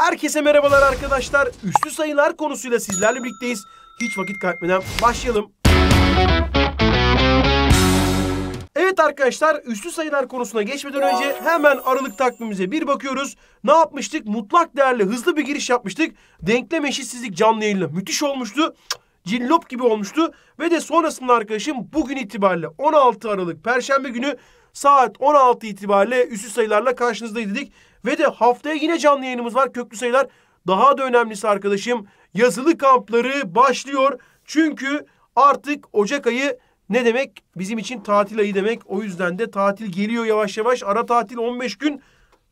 Herkese merhabalar arkadaşlar. Üstü sayılar konusuyla sizlerle birlikteyiz. Hiç vakit kaybetmeden başlayalım. Evet arkadaşlar üstü sayılar konusuna geçmeden önce hemen aralık takvimimize bir bakıyoruz. Ne yapmıştık? Mutlak değerli hızlı bir giriş yapmıştık. Denklem eşitsizlik canlı yayınla müthiş olmuştu. Cillop gibi olmuştu. Ve de sonrasında arkadaşım bugün itibariyle 16 Aralık Perşembe günü saat 16 itibariyle üstü sayılarla karşınızdayız ve de haftaya yine canlı yayınımız var. Köklü sayılar daha da önemlisi arkadaşım yazılı kampları başlıyor. Çünkü artık Ocak ayı ne demek? Bizim için tatil ayı demek. O yüzden de tatil geliyor yavaş yavaş. Ara tatil 15 gün.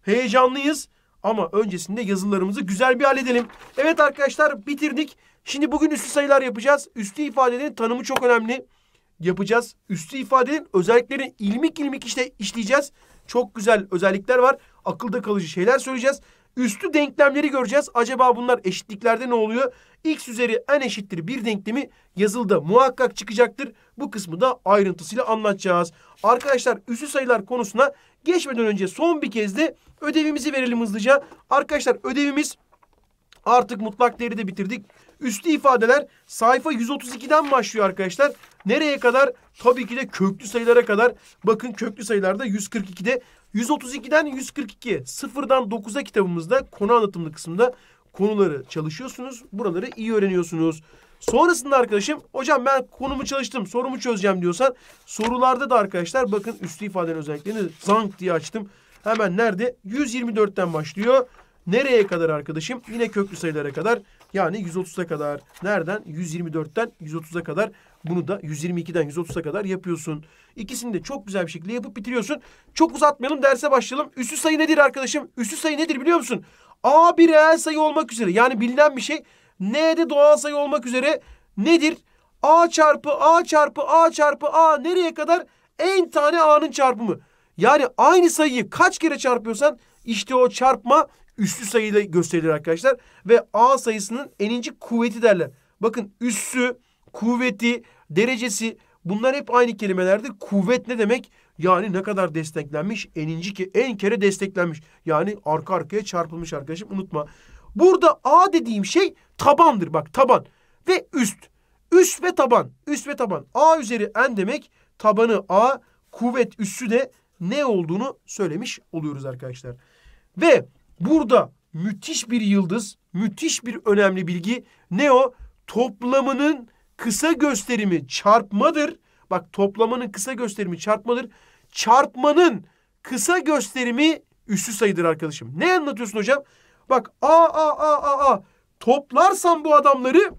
Heyecanlıyız. Ama öncesinde yazılarımızı güzel bir halledelim. Evet arkadaşlar bitirdik. Şimdi bugün üstü sayılar yapacağız. Üstü ifadelerin tanımı çok önemli. Yapacağız. Üstü ifadelerin özelliklerini ilmik ilmik işte işleyeceğiz. Çok güzel özellikler var akılda kalıcı şeyler söyleyeceğiz. Üstü denklemleri göreceğiz. Acaba bunlar eşitliklerde ne oluyor? X üzeri n eşittir bir denklemi yazılıda muhakkak çıkacaktır. Bu kısmı da ayrıntısıyla anlatacağız. Arkadaşlar üstü sayılar konusuna geçmeden önce son bir kez de ödevimizi verelim hızlıca. Arkadaşlar ödevimiz Artık mutlak değeri de bitirdik. Üstü ifadeler sayfa 132'den başlıyor arkadaşlar. Nereye kadar? Tabii ki de köklü sayılara kadar. Bakın köklü sayılarda 142'de. 132'den 142 0'dan 9'a kitabımızda konu anlatımlı kısımda konuları çalışıyorsunuz. Buraları iyi öğreniyorsunuz. Sonrasında arkadaşım hocam ben konumu çalıştım sorumu çözeceğim diyorsan sorularda da arkadaşlar bakın üstü ifadenin özelliklerini zank diye açtım. Hemen nerede? 124'ten başlıyor. Nereye kadar arkadaşım? Yine köklü sayılara kadar. Yani 130'a kadar. Nereden? 124'ten 130'a kadar. Bunu da 122'den 130'a kadar yapıyorsun. İkisini de çok güzel bir şekilde yapıp bitiriyorsun. Çok uzatmayalım derse başlayalım. Üssü sayı nedir arkadaşım? Üssü sayı nedir biliyor musun? A bir reel sayı olmak üzere. Yani bilinen bir şey. N doğal sayı olmak üzere. Nedir? A çarpı A çarpı A çarpı A nereye kadar? En tane A'nın çarpımı. Yani aynı sayıyı kaç kere çarpıyorsan işte o çarpma üstlü sayıyla gösterilir arkadaşlar. Ve A sayısının eninci kuvveti derler. Bakın üssü, kuvveti, derecesi bunlar hep aynı kelimelerdir. Kuvvet ne demek? Yani ne kadar desteklenmiş? Eninci ki en kere desteklenmiş. Yani arka arkaya çarpılmış arkadaşım unutma. Burada A dediğim şey tabandır bak taban ve üst. Üst ve taban. Üst ve taban. A üzeri n demek tabanı A kuvvet üssü de ne olduğunu söylemiş oluyoruz arkadaşlar. Ve Burada müthiş bir yıldız, müthiş bir önemli bilgi. Ne o? Toplamının kısa gösterimi çarpmadır. Bak toplamanın kısa gösterimi çarpmadır. Çarpmanın kısa gösterimi üssü sayıdır arkadaşım. Ne anlatıyorsun hocam? Bak a a a a a toplarsam bu adamları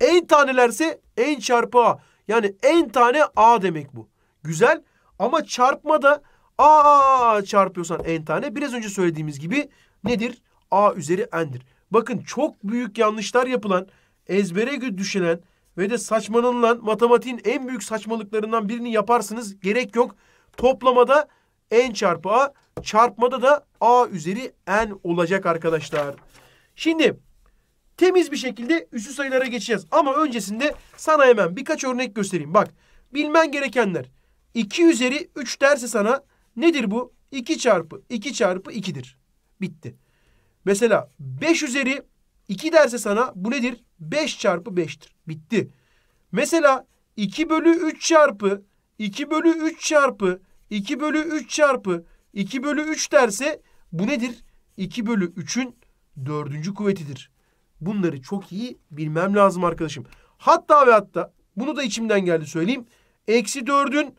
en tanelerse en çarpı a. Yani en tane a demek bu. Güzel ama çarpma da a çarpıyorsan n tane biraz önce söylediğimiz gibi nedir? a üzeri n'dir. Bakın çok büyük yanlışlar yapılan, ezbere düşünen ve de saçmalanılan matematiğin en büyük saçmalıklarından birini yaparsınız. Gerek yok. Toplamada n çarpı a, çarpmada da a üzeri n olacak arkadaşlar. Şimdi temiz bir şekilde üstü sayılara geçeceğiz. Ama öncesinde sana hemen birkaç örnek göstereyim. Bak bilmen gerekenler. 2 üzeri 3 derse sana Nedir bu? 2 çarpı 2 çarpı 2'dir. Bitti. Mesela 5 üzeri 2 derse sana bu nedir? 5 çarpı 5'tir. Bitti. Mesela 2 bölü 3 çarpı 2 bölü 3 çarpı 2 bölü 3 çarpı 2 bölü 3 derse bu nedir? 2 bölü 3'ün dördüncü kuvvetidir. Bunları çok iyi bilmem lazım arkadaşım. Hatta ve hatta bunu da içimden geldi söyleyeyim. Eksi 4'ün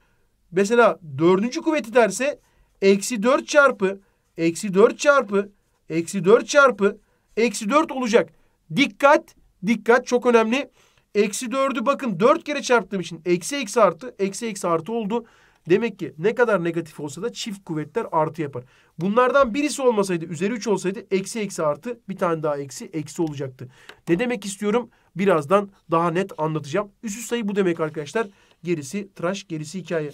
Mesela dördüncü kuvveti derse eksi 4 çarpı eksi 4 çarpı eksi 4 çarpı eksi 4 olacak. Dikkat dikkat çok önemli. Eksi 4'ü bakın 4 kere çarptığım için eksi eksi artı eksi eksi artı oldu. Demek ki ne kadar negatif olsa da çift kuvvetler artı yapar. Bunlardan birisi olmasaydı üzeri 3 olsaydı eksi eksi artı bir tane daha eksi eksi olacaktı. Ne demek istiyorum? Birazdan daha net anlatacağım. Üsüz sayı bu demek arkadaşlar. Gerisi tıraş, gerisi hikaye.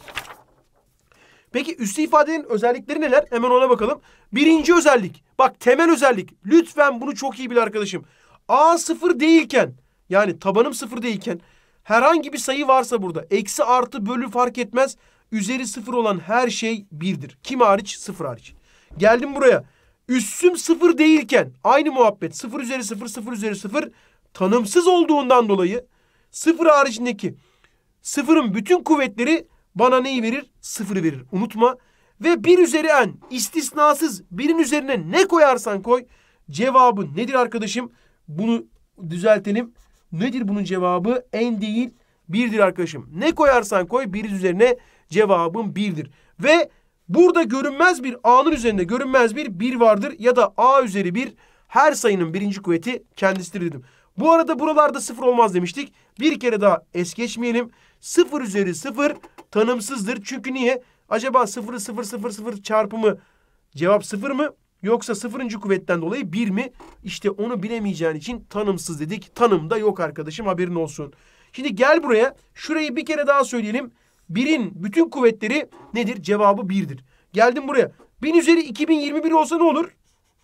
Peki üstü ifadenin özellikleri neler? Hemen ona bakalım. Birinci özellik. Bak temel özellik. Lütfen bunu çok iyi bil arkadaşım. A sıfır değilken yani tabanım sıfır değilken herhangi bir sayı varsa burada eksi artı bölü fark etmez. Üzeri sıfır olan her şey birdir. Kim hariç? Sıfır hariç. Geldim buraya. Üssüm sıfır değilken aynı muhabbet sıfır üzeri sıfır sıfır üzeri sıfır tanımsız olduğundan dolayı sıfır haricindeki Sıfırın bütün kuvvetleri bana neyi verir? Sıfırı verir. Unutma. Ve bir üzeri en istisnasız birin üzerine ne koyarsan koy. Cevabı nedir arkadaşım? Bunu düzeltelim. Nedir bunun cevabı? En değil birdir arkadaşım. Ne koyarsan koy birin üzerine cevabın birdir. Ve burada görünmez bir A'nın üzerinde görünmez bir bir vardır ya da A üzeri bir her sayının birinci kuvveti kendisidir dedim. Bu arada buralarda sıfır olmaz demiştik. Bir kere daha es geçmeyelim. Sıfır üzeri sıfır tanımsızdır. Çünkü niye? Acaba sıfırı sıfır sıfır sıfır çarpımı cevap sıfır mı? Yoksa sıfırıncı kuvvetten dolayı bir mi? İşte onu bilemeyeceğin için tanımsız dedik. Tanım da yok arkadaşım haberin olsun. Şimdi gel buraya. Şurayı bir kere daha söyleyelim. Birin bütün kuvvetleri nedir? Cevabı birdir. Geldim buraya. Bin üzeri 2021 olsa ne olur?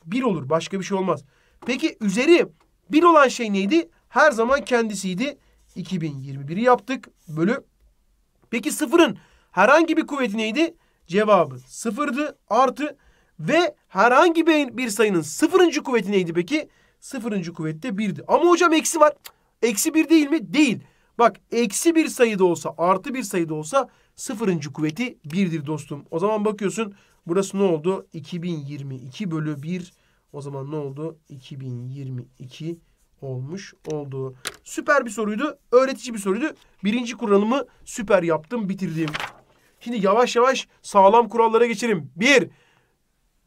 Bir olur. Başka bir şey olmaz. Peki üzeri 1 olan şey neydi? Her zaman kendisiydi. 2021'i yaptık. Bölü. Peki sıfırın herhangi bir kuvveti neydi? Cevabı sıfırdı. Artı ve herhangi bir sayının sıfırıncı kuvveti neydi peki? Sıfırıncı kuvvette birdi. Ama hocam eksi var. Eksi bir değil mi? Değil. Bak eksi bir sayıda olsa artı bir sayıda olsa sıfırıncı kuvveti birdir dostum. O zaman bakıyorsun burası ne oldu? 2022 bölü 1 o zaman ne oldu? 2022 olmuş oldu. Süper bir soruydu. Öğretici bir soruydu. Birinci kuralımı süper yaptım, bitirdim. Şimdi yavaş yavaş sağlam kurallara geçelim. Bir,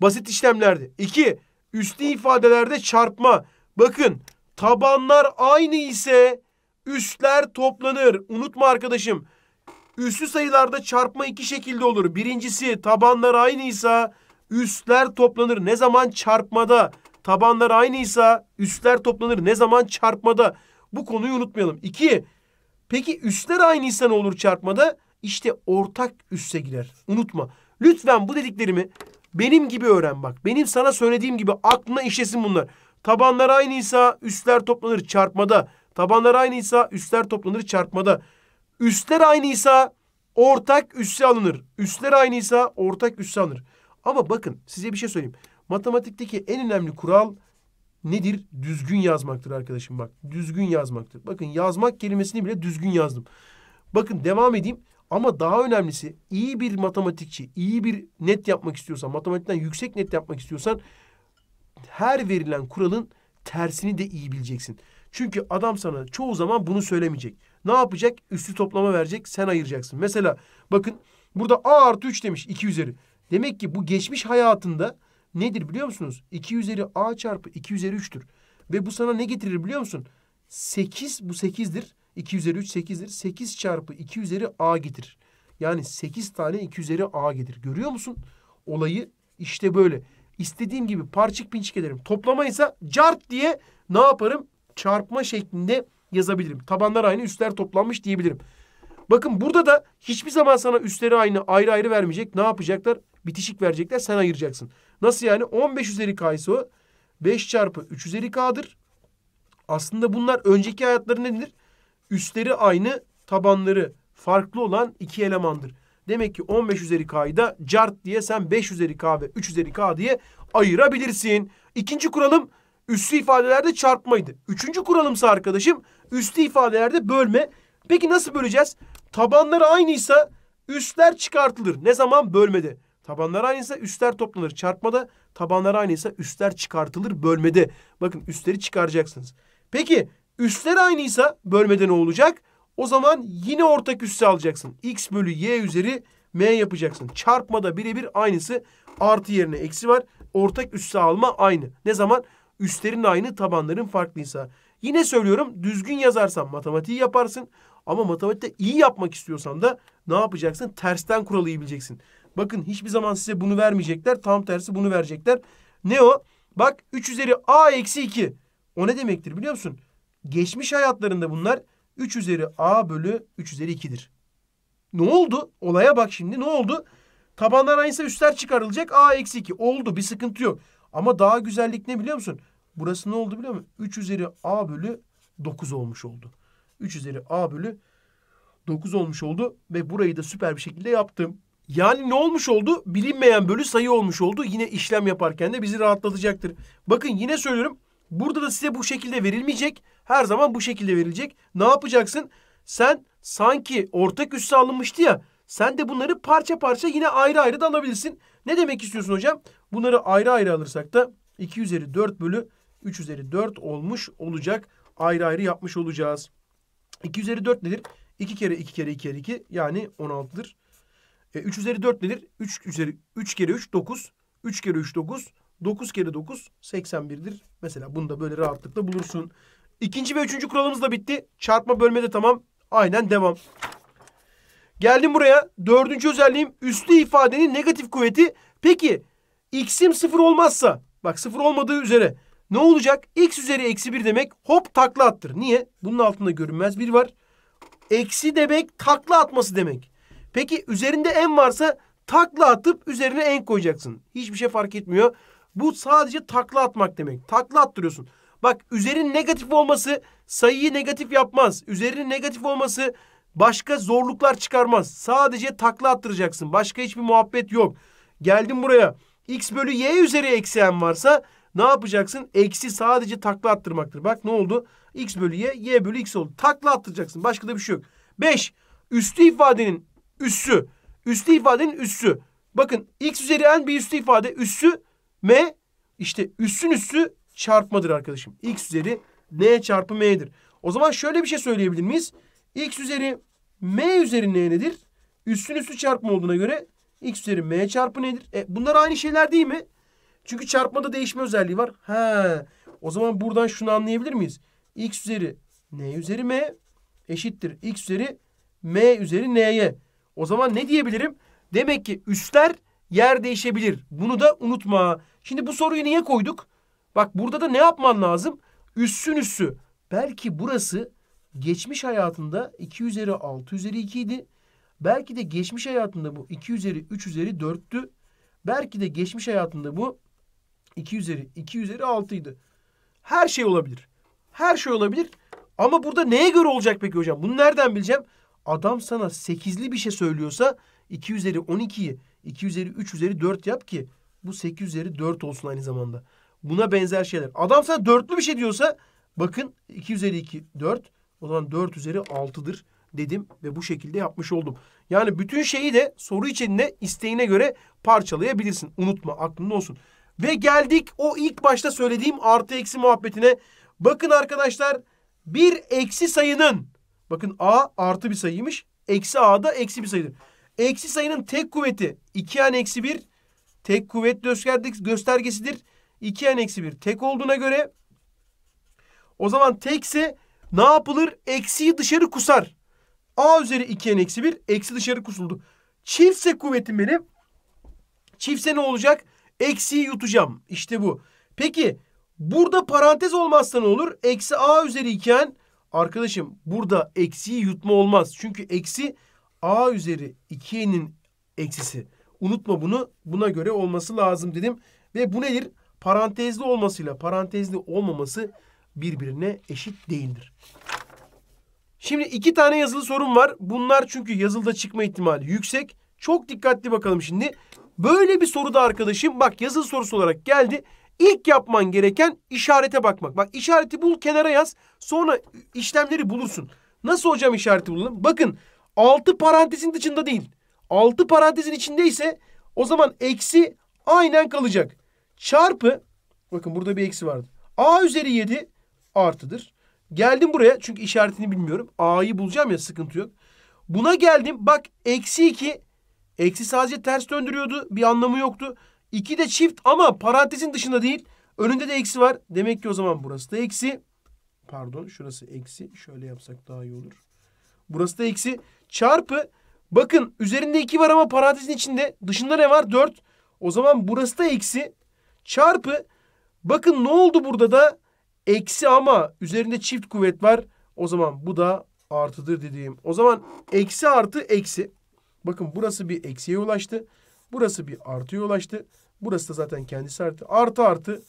basit işlemlerde. İki, üstlü ifadelerde çarpma. Bakın tabanlar aynı ise üstler toplanır. Unutma arkadaşım. Üslü sayılarda çarpma iki şekilde olur. Birincisi tabanlar aynıysa üstler toplanır. Ne zaman çarpmada tabanlar aynıysa üstler toplanır. Ne zaman çarpmada bu konuyu unutmayalım. İki, peki üstler aynıysa ne olur çarpmada? işte ortak üsse girer. Unutma. Lütfen bu dediklerimi benim gibi öğren bak. Benim sana söylediğim gibi aklına işlesin bunlar. Tabanlar aynıysa üstler toplanır çarpmada. Tabanlar aynıysa üstler toplanır çarpmada. Üstler aynıysa ortak üsse alınır. Üstler aynıysa ortak üsse alınır. Ama bakın size bir şey söyleyeyim. Matematikteki en önemli kural nedir? Düzgün yazmaktır arkadaşım bak. Düzgün yazmaktır. Bakın yazmak kelimesini bile düzgün yazdım. Bakın devam edeyim. Ama daha önemlisi iyi bir matematikçi, iyi bir net yapmak istiyorsan, matematikten yüksek net yapmak istiyorsan her verilen kuralın tersini de iyi bileceksin. Çünkü adam sana çoğu zaman bunu söylemeyecek. Ne yapacak? Üstü toplama verecek, sen ayıracaksın. Mesela bakın burada A artı 3 demiş 2 üzeri. Demek ki bu geçmiş hayatında nedir biliyor musunuz? 2 üzeri a çarpı 2 üzeri 3'tür. Ve bu sana ne getirir biliyor musun? 8 bu 8'dir. 2 üzeri 3 8'dir. 8 çarpı 2 üzeri a getirir. Yani 8 tane 2 üzeri a getirir. Görüyor musun? Olayı işte böyle. İstediğim gibi parçık pinçik ederim. Toplama ise cart diye ne yaparım? Çarpma şeklinde yazabilirim. Tabanlar aynı üstler toplanmış diyebilirim. Bakın burada da hiçbir zaman sana üstleri aynı ayrı ayrı vermeyecek. Ne yapacaklar? bitişik verecekler sen ayıracaksın. Nasıl yani? 15 üzeri k o 5 çarpı 3 üzeri k'dır. Aslında bunlar önceki hayatları nedir? Üstleri aynı, tabanları farklı olan iki elemandır. Demek ki 15 üzeri k'yı da cart diye sen 5 üzeri k ve 3 üzeri k diye ayırabilirsin. İkinci kuralım üslü ifadelerde çarpmaydı. Üçüncü kuralımsa arkadaşım üslü ifadelerde bölme. Peki nasıl böleceğiz? Tabanları aynıysa üstler çıkartılır. Ne zaman bölmede? Tabanlar aynıysa üstler toplanır. Çarpmada tabanlar aynıysa üstler çıkartılır bölmede. Bakın üstleri çıkaracaksınız. Peki üstler aynıysa bölmede ne olacak? O zaman yine ortak üssü alacaksın. X bölü Y üzeri M yapacaksın. Çarpmada birebir aynısı. Artı yerine eksi var. Ortak üssü alma aynı. Ne zaman? Üstlerin aynı tabanların farklıysa. Yine söylüyorum düzgün yazarsan matematiği yaparsın. Ama matematikte iyi yapmak istiyorsan da ne yapacaksın? Tersten kuralı iyi bileceksin. Bakın hiçbir zaman size bunu vermeyecekler. Tam tersi bunu verecekler. Ne o? Bak 3 üzeri a eksi 2. O ne demektir biliyor musun? Geçmiş hayatlarında bunlar 3 üzeri a bölü 3 üzeri 2'dir. Ne oldu? Olaya bak şimdi ne oldu? Tabanlar aynıysa üstler çıkarılacak. A eksi 2 oldu bir sıkıntı yok. Ama daha güzellik ne biliyor musun? Burası ne oldu biliyor musun? 3 üzeri a bölü 9 olmuş oldu. 3 üzeri a bölü 9 olmuş oldu. Ve burayı da süper bir şekilde yaptım. Yani ne olmuş oldu? Bilinmeyen bölü sayı olmuş oldu. Yine işlem yaparken de bizi rahatlatacaktır. Bakın yine söylüyorum. Burada da size bu şekilde verilmeyecek. Her zaman bu şekilde verilecek. Ne yapacaksın? Sen sanki ortak üsse alınmıştı ya. Sen de bunları parça parça yine ayrı ayrı da alabilirsin. Ne demek istiyorsun hocam? Bunları ayrı ayrı alırsak da 2 üzeri 4 bölü 3 üzeri 4 olmuş olacak. Ayrı ayrı yapmış olacağız. 2 üzeri 4 nedir? 2 kere 2 kere 2 kere 2 yani 16'dır. E, 3 üzeri 4 nedir? 3 üzeri 3 kere 3 9. 3 kere 3 9. 9 kere 9 81'dir. Mesela bunu da böyle rahatlıkla bulursun. İkinci ve üçüncü kuralımız da bitti. Çarpma bölmede tamam. Aynen devam. Geldim buraya. Dördüncü özelliğim üslü ifadenin negatif kuvveti. Peki x'im sıfır olmazsa bak sıfır olmadığı üzere ne olacak? x üzeri eksi bir demek hop takla attır. Niye? Bunun altında görünmez bir var. Eksi demek takla atması demek. Peki üzerinde en varsa takla atıp üzerine en koyacaksın. Hiçbir şey fark etmiyor. Bu sadece takla atmak demek. Takla attırıyorsun. Bak üzerin negatif olması sayıyı negatif yapmaz. Üzerinin negatif olması başka zorluklar çıkarmaz. Sadece takla attıracaksın. Başka hiçbir muhabbet yok. Geldim buraya. X bölü Y üzeri eksi M varsa ne yapacaksın? Eksi sadece takla attırmaktır. Bak ne oldu? X bölü Y, Y bölü X oldu. Takla attıracaksın. Başka da bir şey yok. 5. Üstü ifadenin üssü. Üslü ifadenin üssü. Bakın x üzeri n bir üslü ifade. Üssü m işte üssün üssü çarpmadır arkadaşım. x üzeri n çarpı m'dir. O zaman şöyle bir şey söyleyebilir miyiz? x üzeri m üzeri n nedir? Üssün üssü çarpma olduğuna göre x üzeri m çarpı nedir? E, bunlar aynı şeyler değil mi? Çünkü çarpmada değişme özelliği var. He. O zaman buradan şunu anlayabilir miyiz? x üzeri n üzeri m eşittir x üzeri m üzeri n'ye. O zaman ne diyebilirim? Demek ki üstler yer değişebilir. Bunu da unutma. Şimdi bu soruyu niye koyduk? Bak burada da ne yapman lazım? Üssün üssü. Belki burası geçmiş hayatında 2 üzeri 6 üzeri 2 idi. Belki de geçmiş hayatında bu 2 üzeri 3 üzeri 4'tü. Belki de geçmiş hayatında bu 2 üzeri 2 üzeri 6 idi. Her şey olabilir. Her şey olabilir. Ama burada neye göre olacak peki hocam? Bunu nereden bileceğim? adam sana sekizli bir şey söylüyorsa 2 üzeri 12'yi 2 üzeri 3 üzeri 4 yap ki bu 8 üzeri 4 olsun aynı zamanda. Buna benzer şeyler. Adam sana dörtlü bir şey diyorsa bakın 2 üzeri 2 4 o zaman 4 üzeri 6'dır dedim ve bu şekilde yapmış oldum. Yani bütün şeyi de soru içinde isteğine göre parçalayabilirsin. Unutma aklında olsun. Ve geldik o ilk başta söylediğim artı eksi muhabbetine. Bakın arkadaşlar bir eksi sayının Bakın A artı bir sayıymış. Eksi A da eksi bir sayıdır. Eksi sayının tek kuvveti 2n eksi 1 tek kuvvet göstergesidir. 2n eksi 1 tek olduğuna göre o zaman tekse ne yapılır? Eksiyi dışarı kusar. A üzeri 2n eksi 1 eksi dışarı kusuldu. Çiftse kuvvetim benim. Çiftse ne olacak? Eksiyi yutacağım. İşte bu. Peki burada parantez olmazsa ne olur? Eksi A üzeri 2n arkadaşım burada eksiyi yutma olmaz. Çünkü eksi a üzeri 2'nin eksisi. Unutma bunu. Buna göre olması lazım dedim. Ve bu nedir? Parantezli olmasıyla parantezli olmaması birbirine eşit değildir. Şimdi iki tane yazılı sorun var. Bunlar çünkü yazılıda çıkma ihtimali yüksek. Çok dikkatli bakalım şimdi. Böyle bir soruda arkadaşım bak yazılı sorusu olarak geldi. İlk yapman gereken işarete bakmak. Bak işareti bul kenara yaz. Sonra işlemleri bulursun. Nasıl hocam işareti bulalım? Bakın altı parantezin dışında değil. Altı parantezin içindeyse o zaman eksi aynen kalacak. Çarpı bakın burada bir eksi vardı. A üzeri 7 artıdır. Geldim buraya çünkü işaretini bilmiyorum. A'yı bulacağım ya sıkıntı yok. Buna geldim bak eksi 2 eksi sadece ters döndürüyordu bir anlamı yoktu. 2 de çift ama parantezin dışında değil. Önünde de eksi var. Demek ki o zaman burası da eksi. Pardon şurası eksi. Şöyle yapsak daha iyi olur. Burası da eksi. Çarpı. Bakın üzerinde 2 var ama parantezin içinde. Dışında ne var? 4. O zaman burası da eksi. Çarpı. Bakın ne oldu burada da? Eksi ama üzerinde çift kuvvet var. O zaman bu da artıdır dediğim. O zaman eksi artı eksi. Bakın burası bir eksiye ulaştı. Burası bir artıya ulaştı. Burası da zaten kendisi artı. Artı artı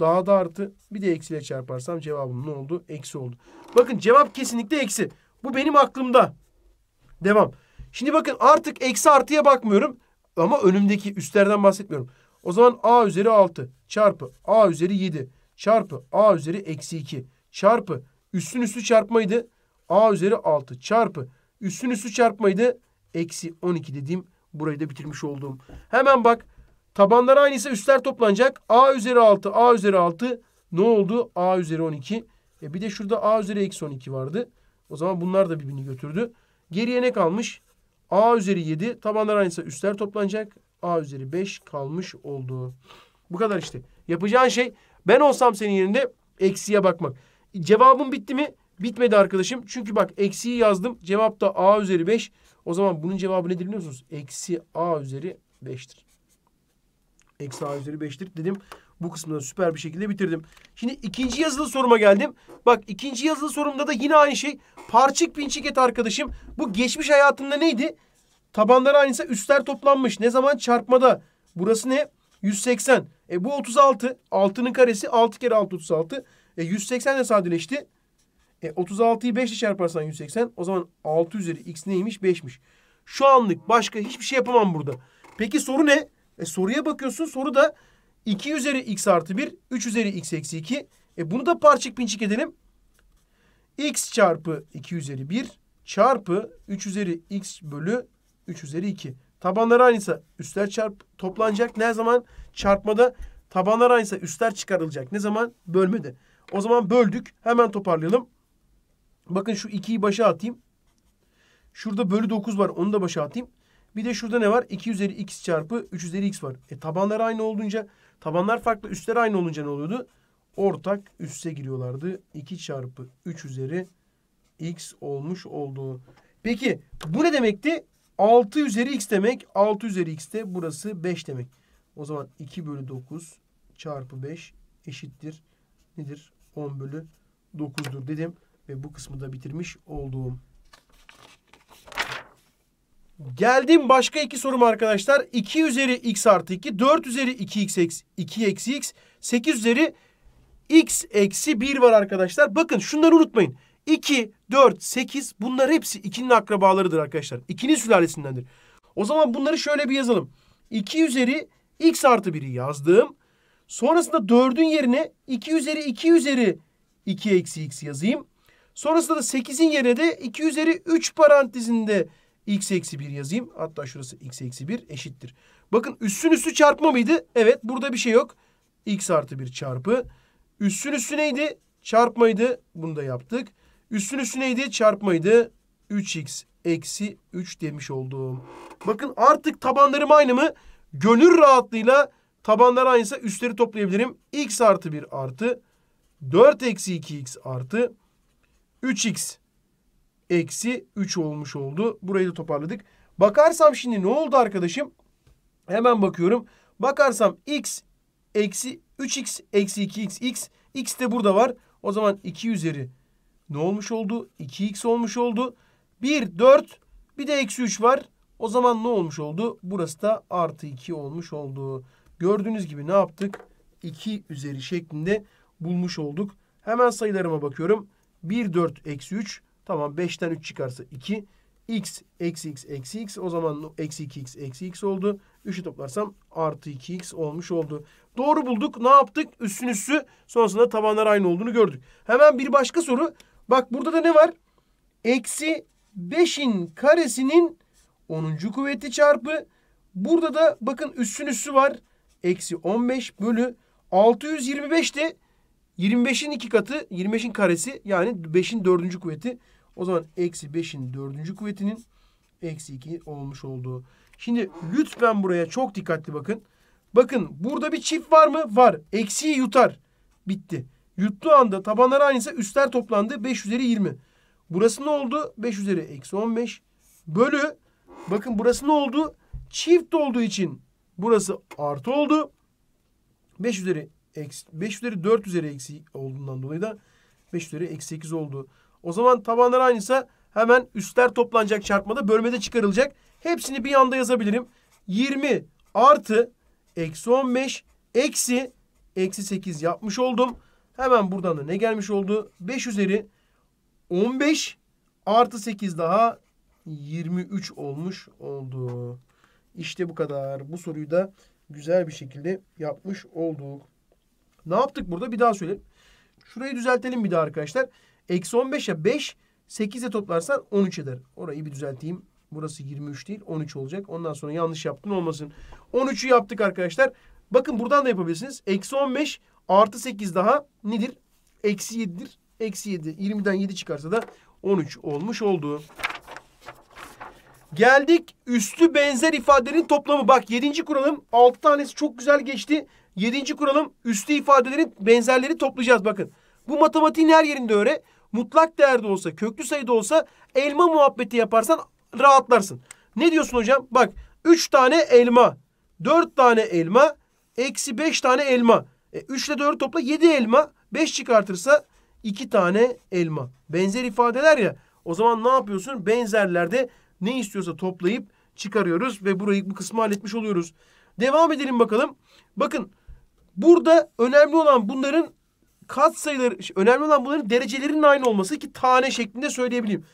daha da artı bir de eksiyle çarparsam cevabım ne oldu? Eksi oldu. Bakın cevap kesinlikle eksi. Bu benim aklımda. Devam. Şimdi bakın artık eksi artıya bakmıyorum. Ama önümdeki üstlerden bahsetmiyorum. O zaman a üzeri 6 çarpı a üzeri 7 çarpı a üzeri eksi 2 çarpı üstün üstü çarpmaydı. a üzeri 6 çarpı üstün üstü çarpmaydı. Eksi 12 dediğim burayı da bitirmiş olduğum. Hemen bak Tabanlar aynıysa üstler toplanacak. A üzeri 6, A üzeri 6 ne oldu? A üzeri 12. E bir de şurada A üzeri eksi 12 vardı. O zaman bunlar da birbirini götürdü. Geriye ne kalmış? A üzeri 7. Tabanlar aynıysa üstler toplanacak. A üzeri 5 kalmış oldu. Bu kadar işte. Yapacağın şey ben olsam senin yerinde eksiye bakmak. Cevabın bitti mi? Bitmedi arkadaşım. Çünkü bak eksiyi yazdım. Cevap da A üzeri 5. O zaman bunun cevabı nedir biliyor musunuz? Eksi A üzeri 5'tir. Eksi a üzeri 5'tir dedim. Bu kısmını süper bir şekilde bitirdim. Şimdi ikinci yazılı soruma geldim. Bak ikinci yazılı sorumda da yine aynı şey. Parçık pinçik et arkadaşım. Bu geçmiş hayatında neydi? tabanları aynıysa üstler toplanmış. Ne zaman çarpmada? Burası ne? 180. E bu 36. 6'nın karesi 6 kere 6 36. E 180 de sadeleşti. E 36'yı 5 ile çarparsan 180. O zaman 6 üzeri x neymiş? 5'miş. Şu anlık başka hiçbir şey yapamam burada. Peki soru ne? E soruya bakıyorsun soru da 2 üzeri x artı 1, 3 üzeri x eksi 2. E bunu da parçık pinçik edelim. x çarpı 2 üzeri 1 çarpı 3 üzeri x bölü 3 üzeri 2. Tabanlar aynıysa üstler çarp toplanacak. Ne zaman? Çarpmada tabanlar aynıysa üstler çıkarılacak. Ne zaman? Bölmede. O zaman böldük. Hemen toparlayalım. Bakın şu 2'yi başa atayım. Şurada bölü 9 var. Onu da başa atayım. Bir de şurada ne var? 2 üzeri x çarpı 3 üzeri x var. E tabanlar aynı olduğunca tabanlar farklı, üstler aynı olunca ne oluyordu? Ortak üste giriyorlardı. 2 çarpı 3 üzeri x olmuş oldu. Peki bu ne demekti? 6 üzeri x demek. 6 üzeri x de burası 5 demek. O zaman 2 bölü 9 çarpı 5 eşittir. Nedir? 10 bölü 9'dur dedim. Ve bu kısmı da bitirmiş olduğum. Geldim başka iki sorum arkadaşlar. 2 üzeri x artı 2, 4 üzeri 2x, 2 eksi x, 8 üzeri x eksi 1 var arkadaşlar. Bakın şunları unutmayın. 2, 4, 8 bunlar hepsi 2'nin akrabalarıdır arkadaşlar. 2'nin sülalesindendir. O zaman bunları şöyle bir yazalım. 2 üzeri x artı 1'i yazdım. Sonrasında 4'ün yerine 2 üzeri 2 üzeri 2 eksi x yazayım. Sonrasında da 8'in yerine de 2 üzeri 3 parantezinde x eksi 1 yazayım. Hatta şurası x eksi 1 eşittir. Bakın üssün üssü çarpma mıydı? Evet burada bir şey yok. x artı 1 çarpı. Üssün üssü neydi? Çarpmaydı. Bunu da yaptık. Üssün üssü neydi? Çarpmaydı. 3x eksi 3 demiş oldum. Bakın artık tabanlarım aynı mı? Gönül rahatlığıyla tabanlar aynıysa üstleri toplayabilirim. x artı 1 artı 4 eksi 2x artı 3x eksi 3 olmuş oldu. Burayı da toparladık. Bakarsam şimdi ne oldu arkadaşım? Hemen bakıyorum. Bakarsam x eksi 3x eksi 2x x. x de burada var. O zaman 2 üzeri ne olmuş oldu? 2x olmuş oldu. 1, 4 bir de eksi 3 var. O zaman ne olmuş oldu? Burası da artı 2 olmuş oldu. Gördüğünüz gibi ne yaptık? 2 üzeri şeklinde bulmuş olduk. Hemen sayılarıma bakıyorum. 1, 4, eksi 3. Tamam 5'ten 3 çıkarsa 2. X eksi x eksi x o zaman eksi 2x eksi x oldu. 3'ü toplarsam artı 2x olmuş oldu. Doğru bulduk. Ne yaptık? Üstün üstü sonrasında tabanlar aynı olduğunu gördük. Hemen bir başka soru. Bak burada da ne var? Eksi 5'in karesinin 10. kuvveti çarpı. Burada da bakın üstün üstü var. Eksi 15 bölü 625 de 25'in iki katı 25'in karesi yani 5'in 4. kuvveti. O zaman eksi 5'in dördüncü kuvvetinin eksi 2 olmuş olduğu. Şimdi lütfen buraya çok dikkatli bakın. Bakın burada bir çift var mı? Var. Eksiyi yutar. Bitti. Yuttuğu anda tabanlar aynıysa üstler toplandı. 5 üzeri 20. Burası ne oldu? 5 üzeri eksi 15. Bölü. Bakın burası ne oldu? Çift olduğu için burası artı oldu. 5 üzeri eksi, 5 üzeri 4 üzeri eksi olduğundan dolayı da 5 üzeri eksi 8 oldu. O zaman tabanlar aynıysa hemen üstler toplanacak çarpmada bölmede çıkarılacak. Hepsini bir anda yazabilirim. 20 artı eksi 15 eksi eksi 8 yapmış oldum. Hemen buradan da ne gelmiş oldu? 5 üzeri 15 artı 8 daha 23 olmuş oldu. İşte bu kadar. Bu soruyu da güzel bir şekilde yapmış olduk. Ne yaptık burada? Bir daha söyleyeyim. Şurayı düzeltelim bir daha arkadaşlar. Eksi 15'e 5 8 ile toplarsan 13 eder. Orayı bir düzelteyim. Burası 23 değil 13 olacak. Ondan sonra yanlış yaptın olmasın. 13'ü yaptık arkadaşlar. Bakın buradan da yapabilirsiniz. Eksi 15 artı 8 daha nedir? Eksi 7'dir. Eksi 7. 20'den 7 çıkarsa da 13 olmuş oldu. Geldik üstü benzer ifadelerin toplamı. Bak 7. kuralım 6 tanesi çok güzel geçti. 7. kuralım üstü ifadelerin benzerleri toplayacağız bakın. Bu matematiğin her yerinde öyle mutlak değerde olsa, köklü sayıda olsa elma muhabbeti yaparsan rahatlarsın. Ne diyorsun hocam? Bak 3 tane elma, 4 tane elma, eksi 5 tane elma. E, 3 ile 4 topla 7 elma. 5 çıkartırsa 2 tane elma. Benzer ifadeler ya. O zaman ne yapıyorsun? Benzerlerde ne istiyorsa toplayıp çıkarıyoruz ve burayı bu kısmı halletmiş oluyoruz. Devam edelim bakalım. Bakın burada önemli olan bunların kat sayıları önemli olan bunların derecelerinin aynı olması ki tane şeklinde söyleyebileyim.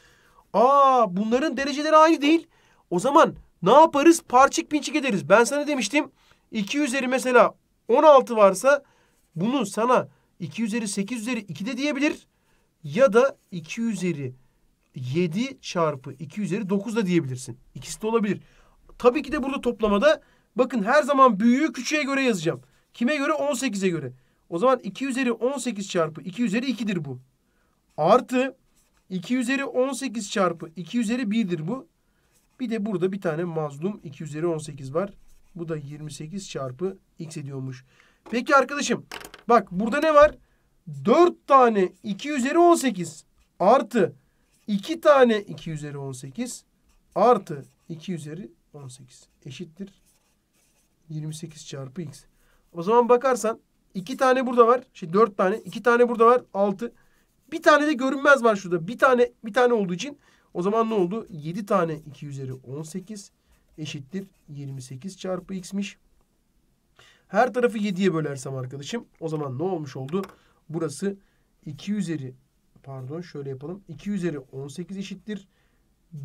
Aa bunların dereceleri aynı değil. O zaman ne yaparız? Parçık pinçik ederiz. Ben sana demiştim 2 üzeri mesela 16 varsa bunu sana 2 üzeri 8 üzeri 2 de diyebilir. Ya da 2 üzeri 7 çarpı 2 üzeri 9 da diyebilirsin. İkisi de olabilir. Tabii ki de burada toplamada bakın her zaman büyüğü küçüğe göre yazacağım. Kime göre? 18'e göre. O zaman 2 üzeri 18 çarpı 2 üzeri 2'dir bu. Artı 2 üzeri 18 çarpı 2 üzeri 1'dir bu. Bir de burada bir tane mazlum 2 üzeri 18 var. Bu da 28 çarpı x ediyormuş. Peki arkadaşım bak burada ne var? 4 tane 2 üzeri 18 artı 2 tane 2 üzeri 18 artı 2 üzeri 18 eşittir 28 çarpı x. O zaman bakarsan İki tane burada var. Şey dört tane. iki tane burada var. Altı. Bir tane de görünmez var şurada. Bir tane bir tane olduğu için o zaman ne oldu? Yedi tane iki üzeri on sekiz eşittir. Yirmi sekiz çarpı x'miş. Her tarafı yediye bölersem arkadaşım o zaman ne olmuş oldu? Burası iki üzeri pardon şöyle yapalım. 2 üzeri on sekiz eşittir.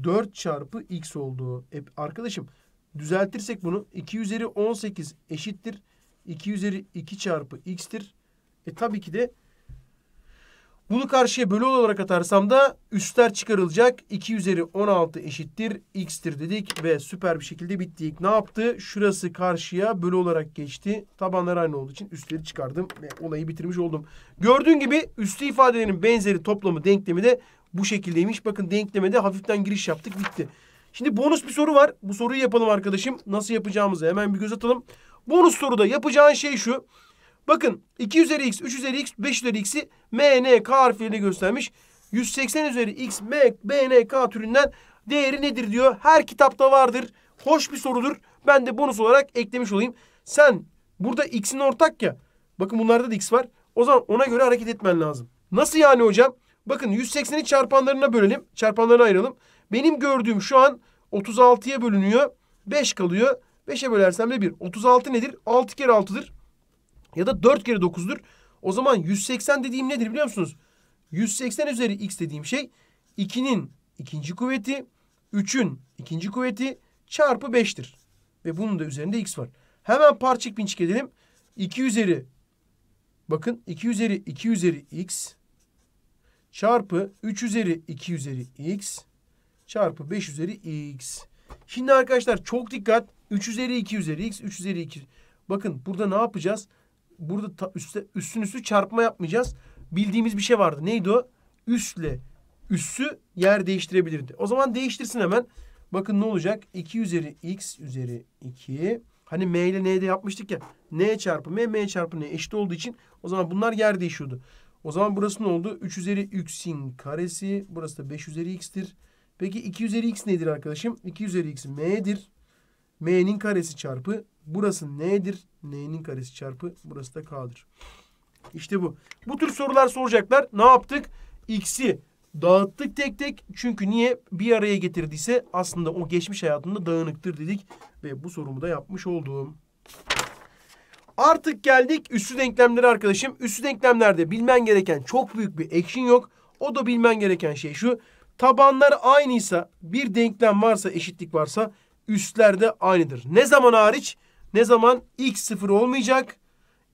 4 çarpı x oldu. E, arkadaşım düzeltirsek bunu 2 üzeri 18 eşittir. 2 üzeri 2 çarpı x'tir. E tabii ki de bunu karşıya bölü olarak atarsam da üstler çıkarılacak. 2 üzeri 16 eşittir x'tir dedik ve süper bir şekilde bittik. Ne yaptı? Şurası karşıya bölü olarak geçti. Tabanlar aynı olduğu için üstleri çıkardım ve olayı bitirmiş oldum. Gördüğün gibi üstü ifadelerin benzeri toplamı denklemi de bu şekildeymiş. Bakın denklemede hafiften giriş yaptık bitti. Şimdi bonus bir soru var. Bu soruyu yapalım arkadaşım. Nasıl yapacağımızı hemen bir göz atalım. Bonus soruda yapacağın şey şu. Bakın 2 üzeri x, 3 üzeri x, 5 üzeri x'i m, n, k harfleriyle göstermiş. 180 üzeri x, m, b, n, k türünden değeri nedir diyor. Her kitapta vardır. Hoş bir sorudur. Ben de bonus olarak eklemiş olayım. Sen burada x'in ortak ya. Bakın bunlarda da x var. O zaman ona göre hareket etmen lazım. Nasıl yani hocam? Bakın 180'i çarpanlarına bölelim. Çarpanlarına ayıralım. Benim gördüğüm şu an 36'ya bölünüyor. 5 kalıyor. 5'e bölersem de 1. 36 nedir? 6 kere 6'dır. Ya da 4 kere 9'dur. O zaman 180 dediğim nedir biliyor musunuz? 180 üzeri x dediğim şey 2'nin ikinci kuvveti, 3'ün ikinci kuvveti çarpı 5'tir. Ve bunun da üzerinde x var. Hemen parçık pinçik edelim. 2 üzeri bakın 2 üzeri 2 üzeri x çarpı 3 üzeri 2 üzeri x çarpı 5 üzeri x. Şimdi arkadaşlar çok dikkat. 3 üzeri 2 üzeri x 3 üzeri 2. Bakın burada ne yapacağız? Burada ta, üstte, üstün üstü çarpma yapmayacağız. Bildiğimiz bir şey vardı. Neydi o? Üstle üssü yer değiştirebilirdi. O zaman değiştirsin hemen. Bakın ne olacak? 2 üzeri x üzeri 2. Hani m ile n'de yapmıştık ya. n çarpı m, m çarpı n eşit olduğu için o zaman bunlar yer değişiyordu. O zaman burası ne oldu? 3 üzeri x'in karesi. Burası da 5 üzeri x'tir. Peki 2 üzeri x nedir arkadaşım? 2 üzeri x m'dir m'nin karesi çarpı burası n'dir? n'nin karesi çarpı burası da k'dır. İşte bu. Bu tür sorular soracaklar. Ne yaptık? X'i dağıttık tek tek. Çünkü niye bir araya getirdiyse aslında o geçmiş hayatında dağınıktır dedik. Ve bu sorumu da yapmış oldum. Artık geldik üssü denklemlere arkadaşım. Üssü denklemlerde bilmen gereken çok büyük bir action yok. O da bilmen gereken şey şu. Tabanlar aynıysa bir denklem varsa eşitlik varsa üstlerde aynıdır. Ne zaman hariç? Ne zaman x sıfır olmayacak?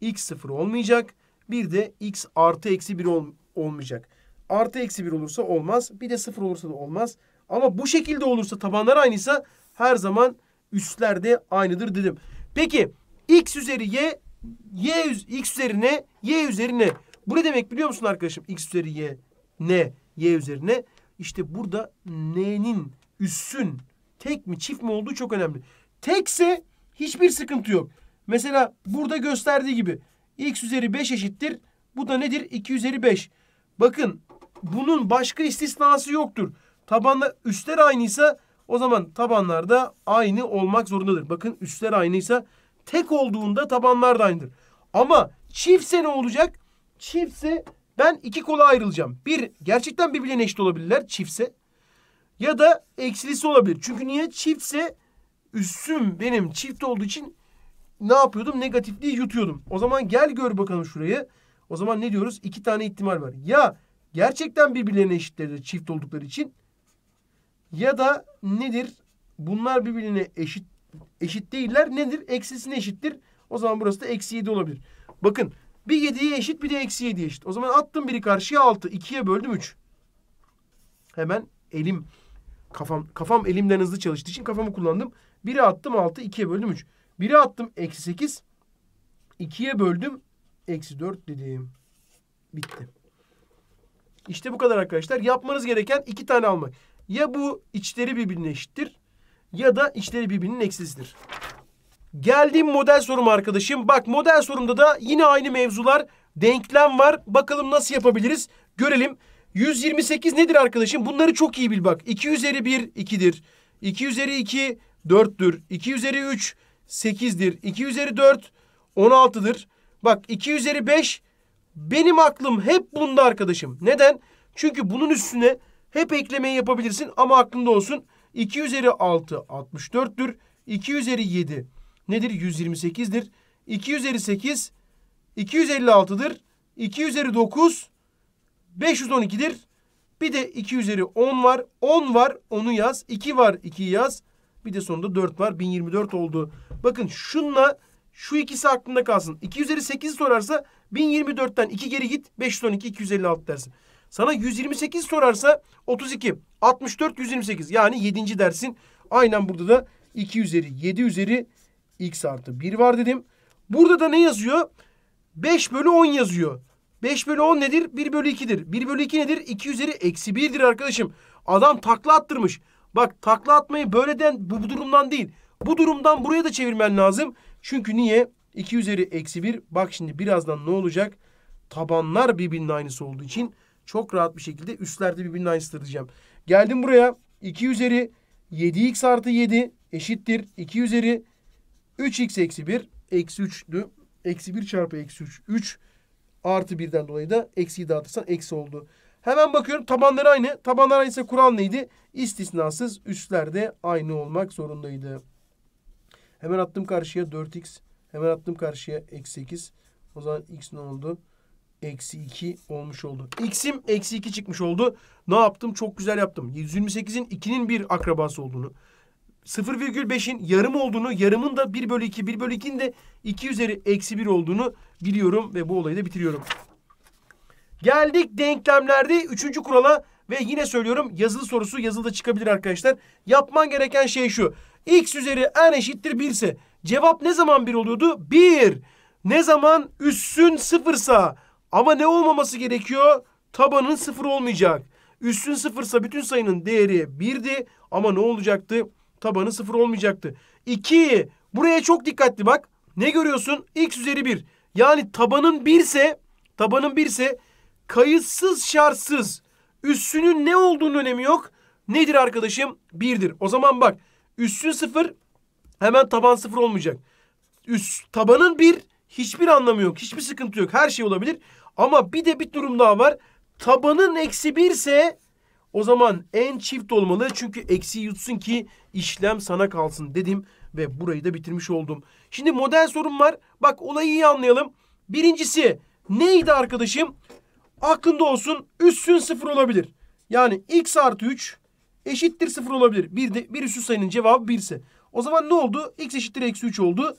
x sıfır olmayacak. Bir de x artı eksi bir ol olmayacak. Artı eksi bir olursa olmaz. Bir de sıfır olursa da olmaz. Ama bu şekilde olursa tabanlar aynıysa her zaman üstlerde aynıdır dedim. Peki x üzeri y, y x üzerine y üzerine. Bu ne demek biliyor musun arkadaşım? x üzeri y ne y üzerine. İşte burada n'nin üssün Tek mi çift mi olduğu çok önemli. Tekse hiçbir sıkıntı yok. Mesela burada gösterdiği gibi x üzeri 5 eşittir. Bu da nedir? 2 üzeri 5. Bakın bunun başka istisnası yoktur. Tabanla üstler aynıysa o zaman tabanlar da aynı olmak zorundadır. Bakın üstler aynıysa tek olduğunda tabanlar da aynıdır. Ama çiftse ne olacak? Çiftse ben iki kola ayrılacağım. Bir, gerçekten birbirine eşit olabilirler çiftse. Ya da eksilisi olabilir. Çünkü niye? Çiftse üssüm benim çift olduğu için ne yapıyordum? Negatifliği yutuyordum. O zaman gel gör bakalım şurayı. O zaman ne diyoruz? İki tane ihtimal var. Ya gerçekten birbirlerine eşitler çift oldukları için ya da nedir? Bunlar birbirine eşit eşit değiller. Nedir? Eksisine eşittir. O zaman burası da eksi 7 olabilir. Bakın bir 7'ye eşit bir de eksi 7'ye eşit. O zaman attım biri karşıya 6. 2'ye böldüm 3. Hemen elim Kafam kafam elimden hızlı çalıştığı için kafamı kullandım. 1'e attım 6, 2'ye böldüm 3. 1'e attım eksi 8, 2'ye böldüm eksi 4 dediğim Bitti. İşte bu kadar arkadaşlar. Yapmanız gereken iki tane almak. Ya bu içleri birbirine eşittir ya da içleri birbirinin eksisidir. Geldiğim model sorum arkadaşım. Bak model sorumda da yine aynı mevzular. Denklem var. Bakalım nasıl yapabiliriz? Görelim. 128 nedir arkadaşım? Bunları çok iyi bil bak. 2 üzeri 1 2'dir. 2 üzeri 2 4'tür. 2 üzeri 3 8'dir. 2 üzeri 4 16'dır. Bak 2 üzeri 5 benim aklım hep bunda arkadaşım. Neden? Çünkü bunun üstüne hep eklemeyi yapabilirsin ama aklında olsun. 2 üzeri 6 64'tür. 2 üzeri 7 nedir? 128'dir. 2 üzeri 8 256'dır. 2 üzeri 9 512'dir. Bir de 2 üzeri 10 var. 10 var onu yaz. 2 var 2'yi yaz. Bir de sonunda 4 var. 1024 oldu. Bakın şunla şu ikisi aklında kalsın. 2 üzeri 8 sorarsa 1024'ten 2 geri git. 512 256 dersin. Sana 128 sorarsa 32 64 128 yani 7. dersin. Aynen burada da 2 üzeri 7 üzeri x artı 1 var dedim. Burada da ne yazıyor? 5 bölü 10 yazıyor. 5 bölü 10 nedir? 1 bölü 2'dir. 1 bölü 2 nedir? 2 üzeri eksi 1'dir arkadaşım. Adam takla attırmış. Bak takla atmayı böyleden bu, bu durumdan değil. Bu durumdan buraya da çevirmen lazım. Çünkü niye? 2 üzeri eksi 1. Bak şimdi birazdan ne olacak? Tabanlar birbirinin aynısı olduğu için çok rahat bir şekilde üstlerde birbirinin aynısıdır diyeceğim. Geldim buraya. 2 üzeri 7x artı 7 eşittir. 2 üzeri 3x eksi 1. Eksi 3'dü. Eksi 1 çarpı eksi 3. 3 Artı birden dolayı da eksiyi dağıtırsan eksi oldu. Hemen bakıyorum tabanları aynı. Tabanlar aynı ise kural neydi? İstisnasız üstler de aynı olmak zorundaydı. Hemen attım karşıya 4x. Hemen attım karşıya eksi 8. O zaman x ne oldu? Eksi 2 olmuş oldu. X'im eksi 2 çıkmış oldu. Ne yaptım? Çok güzel yaptım. 128'in 2'nin bir akrabası olduğunu. 0,5'in yarım olduğunu, yarımın da 1 bölü 2, 1 bölü 2'nin de 2 üzeri eksi 1 olduğunu biliyorum ve bu olayı da bitiriyorum. Geldik denklemlerde 3. kurala ve yine söylüyorum yazılı sorusu yazılı da çıkabilir arkadaşlar. Yapman gereken şey şu. X üzeri n eşittir 1 ise cevap ne zaman 1 oluyordu? 1. Ne zaman üssün 0 ise ama ne olmaması gerekiyor? Tabanın 0 olmayacak. Üssün 0 ise bütün sayının değeri 1'di ama ne olacaktı? tabanı sıfır olmayacaktı. 2. Buraya çok dikkatli bak. Ne görüyorsun? X üzeri 1. Yani tabanın 1 ise tabanın 1 ise kayıtsız şartsız üssünün ne olduğunun önemi yok. Nedir arkadaşım? 1'dir. O zaman bak üssün 0 hemen taban 0 olmayacak. Üst tabanın 1 hiçbir anlamı yok. Hiçbir sıkıntı yok. Her şey olabilir. Ama bir de bir durum daha var. Tabanın eksi 1 ise o zaman en çift olmalı çünkü eksi yutsun ki işlem sana kalsın dedim ve burayı da bitirmiş oldum. Şimdi model sorun var. Bak olayı iyi anlayalım. Birincisi neydi arkadaşım? Aklında olsun üstün sıfır olabilir. Yani x artı 3 eşittir sıfır olabilir. Bir, de, bir üssü sayının cevabı 1 ise. O zaman ne oldu? x eşittir eksi 3 oldu.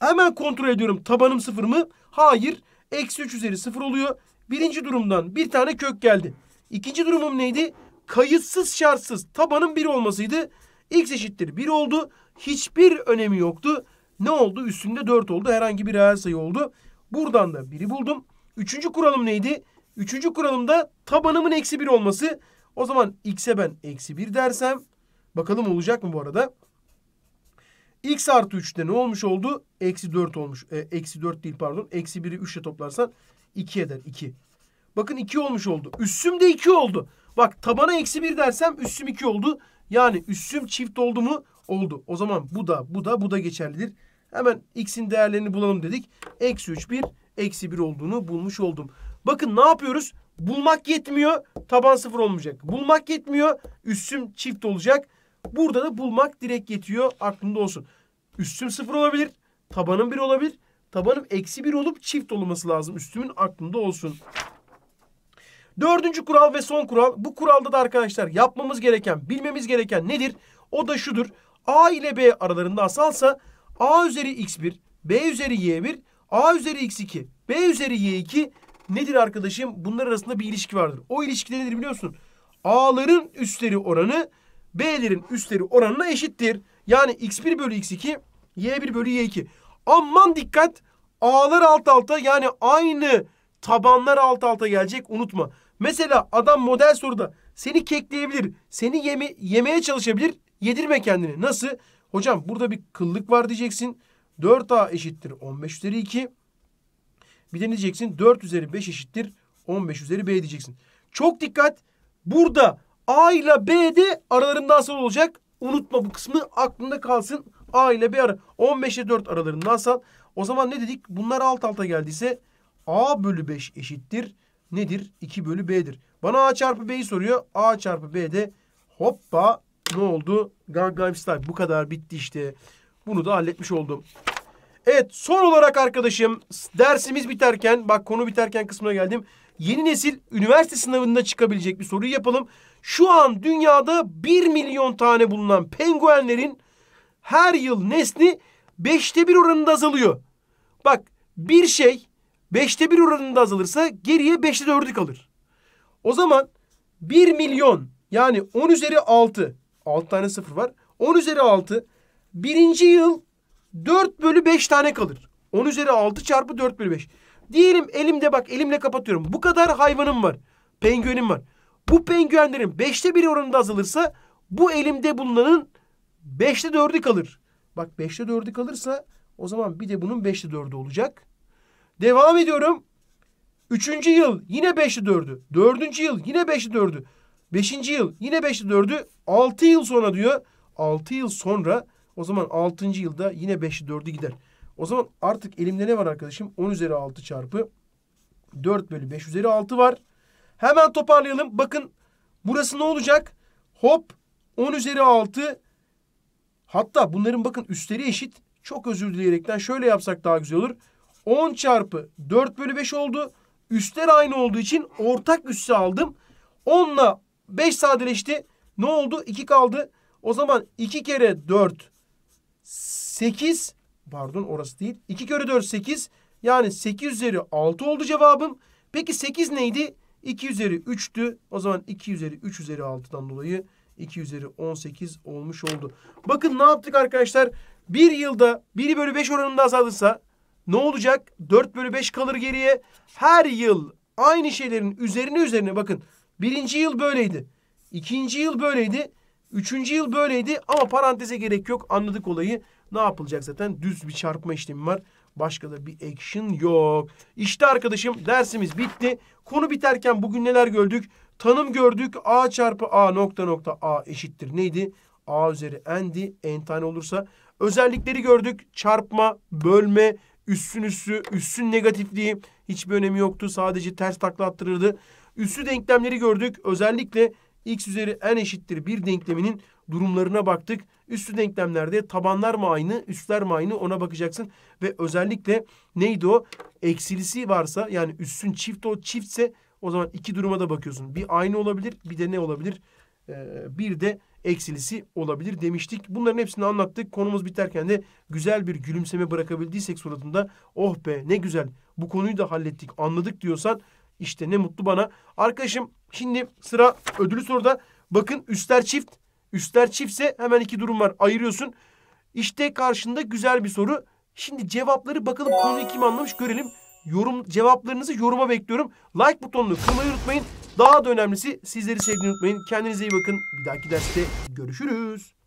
Hemen kontrol ediyorum tabanım sıfır mı? Hayır. Eksi 3 üzeri sıfır oluyor. Birinci durumdan bir tane kök geldi. İkinci durumum neydi? Kayıtsız şartsız tabanın bir olmasıydı. X eşittir 1 oldu. Hiçbir önemi yoktu. Ne oldu? Üstünde 4 oldu. Herhangi bir reel sayı oldu. Buradan da 1'i buldum. Üçüncü kuralım neydi? Üçüncü kuralımda tabanımın eksi 1 olması. O zaman x'e ben eksi 1 dersem bakalım olacak mı bu arada? x artı 3'te ne olmuş oldu? Eksi 4 olmuş. E, eksi 4 değil pardon. Eksi 1'i 3 toplarsan 2 eder. 2. Bakın 2 olmuş oldu. Üssüm de 2 oldu. Bak tabana eksi 1 dersem üssüm 2 oldu. Yani üssüm çift oldu mu? Oldu. O zaman bu da bu da bu da geçerlidir. Hemen x'in değerlerini bulalım dedik. Eksi 3 1 eksi 1 olduğunu bulmuş oldum. Bakın ne yapıyoruz? Bulmak yetmiyor. Taban sıfır olmayacak. Bulmak yetmiyor. Üssüm çift olacak. Burada da bulmak direkt yetiyor. Aklında olsun. Üssüm sıfır olabilir. Tabanım bir olabilir. Tabanım eksi bir olup çift olması lazım. Üstümün aklında olsun. Dördüncü kural ve son kural. Bu kuralda da arkadaşlar yapmamız gereken, bilmemiz gereken nedir? O da şudur. A ile B aralarında asalsa A üzeri x1, B üzeri y1, A üzeri x2, B üzeri y2 nedir arkadaşım? Bunlar arasında bir ilişki vardır. O ilişki nedir biliyorsun? A'ların üstleri oranı B'lerin üstleri oranına eşittir. Yani x1 bölü x2, y1 bölü y2. Aman dikkat! A'lar alt alta yani aynı tabanlar alt alta gelecek unutma. Mesela adam model soruda seni kekleyebilir, seni yeme yemeye çalışabilir, yedirme kendini. Nasıl? Hocam burada bir kıllık var diyeceksin. 4A eşittir 15 üzeri 2. Bir de ne diyeceksin? 4 üzeri 5 eşittir 15 üzeri B diyeceksin. Çok dikkat. Burada A ile B de aralarında asal olacak. Unutma bu kısmı aklında kalsın. A ile B ara 15 ile 4 aralarında asal. O zaman ne dedik? Bunlar alt alta geldiyse A bölü 5 eşittir nedir? 2 bölü B'dir. Bana A çarpı B'yi soruyor. A çarpı B'de hoppa ne oldu? Gangnam Style. Bu kadar bitti işte. Bunu da halletmiş oldum. Evet son olarak arkadaşım dersimiz biterken bak konu biterken kısmına geldim. Yeni nesil üniversite sınavında çıkabilecek bir soruyu yapalım. Şu an dünyada 1 milyon tane bulunan penguenlerin her yıl nesli 5'te 1 oranında azalıyor. Bak bir şey 5'te 1 oranında azalırsa geriye 5'te 4'ü kalır. O zaman 1 milyon yani 10 üzeri 6 6 tane sıfır var. 10 üzeri 6 birinci yıl 4 bölü 5 tane kalır. 10 üzeri 6 çarpı 4 bölü 5. Diyelim elimde bak elimle kapatıyorum. Bu kadar hayvanım var. Penguenim var. Bu penguenlerin 5'te 1 oranında azalırsa bu elimde bulunanın 5'te 4'ü kalır. Bak 5'te 4'ü kalırsa o zaman bir de bunun 5'te 4'ü olacak. Devam ediyorum. Üçüncü yıl yine beşli dördü. Dördüncü yıl yine beşli dördü. Beşinci yıl yine beşli dördü. Altı yıl sonra diyor. Altı yıl sonra o zaman altıncı yılda yine beşli 4'ü gider. O zaman artık elimde ne var arkadaşım? 10 üzeri 6 çarpı 4 bölü 5 üzeri 6 var. Hemen toparlayalım. Bakın burası ne olacak? Hop 10 üzeri 6 hatta bunların bakın üstleri eşit. Çok özür dileyerekten şöyle yapsak daha güzel olur. 10 çarpı 4 bölü 5 oldu. Üstler aynı olduğu için ortak üssü aldım. 10 ile 5 sadeleşti. Ne oldu? 2 kaldı. O zaman 2 kere 4 8 pardon orası değil. 2 kere 4 8 yani 8 üzeri 6 oldu cevabım. Peki 8 neydi? 2 üzeri 3'tü. O zaman 2 üzeri 3 üzeri 6'dan dolayı 2 üzeri 18 olmuş oldu. Bakın ne yaptık arkadaşlar? Bir yılda 1 bölü 5 oranında azalırsa ne olacak? 4 bölü 5 kalır geriye. Her yıl aynı şeylerin üzerine üzerine bakın. Birinci yıl böyleydi. ikinci yıl böyleydi. Üçüncü yıl böyleydi ama paranteze gerek yok. Anladık olayı. Ne yapılacak zaten? Düz bir çarpma işlemi var. Başka da bir action yok. İşte arkadaşım dersimiz bitti. Konu biterken bugün neler gördük? Tanım gördük. A çarpı A nokta nokta A eşittir. Neydi? A üzeri n'di. N tane olursa. Özellikleri gördük. Çarpma, bölme, Üssün üstü, üssün negatifliği hiçbir önemi yoktu. Sadece ters takla attırırdı. Üssü denklemleri gördük. Özellikle x üzeri n eşittir bir denkleminin durumlarına baktık. Üstü denklemlerde tabanlar mı aynı, üstler mi aynı ona bakacaksın. Ve özellikle neydi o? Eksilisi varsa yani üstün çift o çiftse o zaman iki duruma da bakıyorsun. Bir aynı olabilir bir de ne olabilir? Ee, bir de eksilisi olabilir demiştik. Bunların hepsini anlattık. Konumuz biterken de güzel bir gülümseme bırakabildiysek suratında oh be ne güzel bu konuyu da hallettik anladık diyorsan işte ne mutlu bana. Arkadaşım şimdi sıra ödülü soruda. Bakın üstler çift. Üstler çiftse hemen iki durum var. Ayırıyorsun. İşte karşında güzel bir soru. Şimdi cevapları bakalım konuyu kim anlamış görelim. Yorum cevaplarınızı yoruma bekliyorum. Like butonunu kırmayı unutmayın. Daha da önemlisi sizleri sevdiğini unutmayın. Kendinize iyi bakın. Bir dahaki derste görüşürüz.